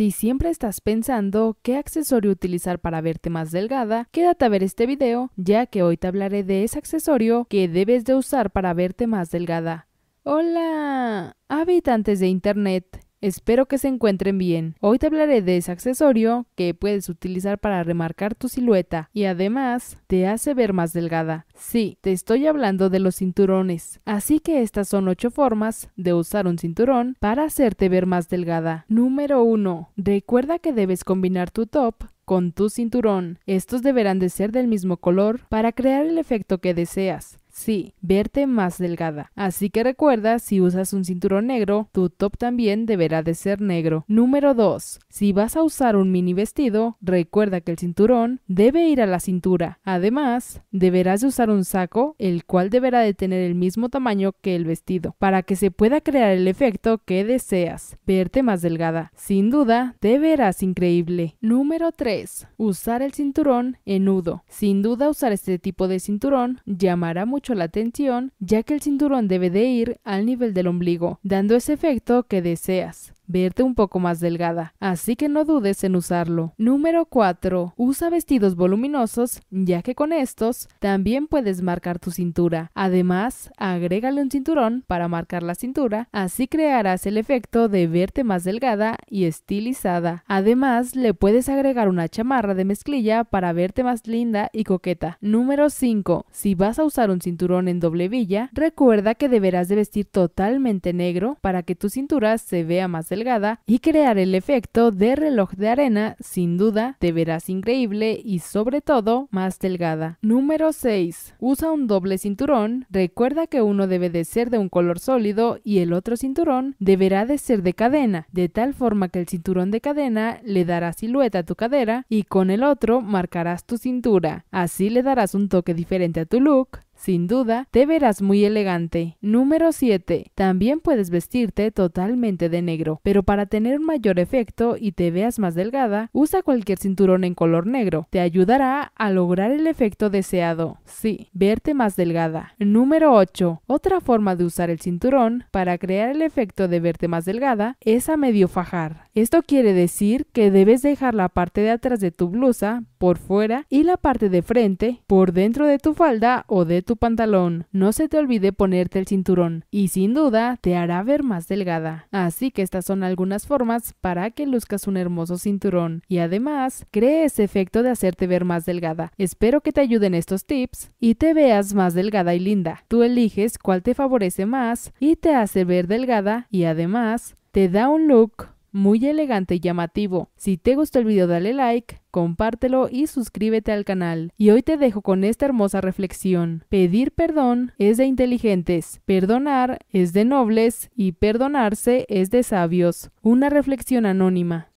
Si siempre estás pensando qué accesorio utilizar para verte más delgada, quédate a ver este video, ya que hoy te hablaré de ese accesorio que debes de usar para verte más delgada. ¡Hola! Habitantes de Internet. Espero que se encuentren bien. Hoy te hablaré de ese accesorio que puedes utilizar para remarcar tu silueta y además te hace ver más delgada. Sí, te estoy hablando de los cinturones. Así que estas son 8 formas de usar un cinturón para hacerte ver más delgada. Número 1. Recuerda que debes combinar tu top con tu cinturón. Estos deberán de ser del mismo color para crear el efecto que deseas. Sí, verte más delgada. Así que recuerda, si usas un cinturón negro, tu top también deberá de ser negro. Número 2. Si vas a usar un mini vestido, recuerda que el cinturón debe ir a la cintura. Además, deberás de usar un saco, el cual deberá de tener el mismo tamaño que el vestido, para que se pueda crear el efecto que deseas, verte más delgada. Sin duda, te verás increíble. Número 3. Usar el cinturón en nudo. Sin duda, usar este tipo de cinturón llamará mucho la atención ya que el cinturón debe de ir al nivel del ombligo, dando ese efecto que deseas verte un poco más delgada, así que no dudes en usarlo. Número 4. Usa vestidos voluminosos, ya que con estos también puedes marcar tu cintura. Además, agrégale un cinturón para marcar la cintura, así crearás el efecto de verte más delgada y estilizada. Además, le puedes agregar una chamarra de mezclilla para verte más linda y coqueta. Número 5. Si vas a usar un cinturón en doble villa, recuerda que deberás de vestir totalmente negro para que tu cintura se vea más delgada y crear el efecto de reloj de arena, sin duda te verás increíble y sobre todo más delgada. Número 6. Usa un doble cinturón. Recuerda que uno debe de ser de un color sólido y el otro cinturón deberá de ser de cadena, de tal forma que el cinturón de cadena le dará silueta a tu cadera y con el otro marcarás tu cintura. Así le darás un toque diferente a tu look sin duda, te verás muy elegante. Número 7. También puedes vestirte totalmente de negro, pero para tener un mayor efecto y te veas más delgada, usa cualquier cinturón en color negro. Te ayudará a lograr el efecto deseado. Sí, verte más delgada. Número 8. Otra forma de usar el cinturón para crear el efecto de verte más delgada es a medio fajar. Esto quiere decir que debes dejar la parte de atrás de tu blusa por fuera y la parte de frente por dentro de tu falda o de tu tu pantalón. No se te olvide ponerte el cinturón y sin duda te hará ver más delgada. Así que estas son algunas formas para que luzcas un hermoso cinturón y además cree ese efecto de hacerte ver más delgada. Espero que te ayuden estos tips y te veas más delgada y linda. Tú eliges cuál te favorece más y te hace ver delgada y además te da un look muy elegante y llamativo. Si te gustó el video dale like, compártelo y suscríbete al canal. Y hoy te dejo con esta hermosa reflexión. Pedir perdón es de inteligentes, perdonar es de nobles y perdonarse es de sabios. Una reflexión anónima.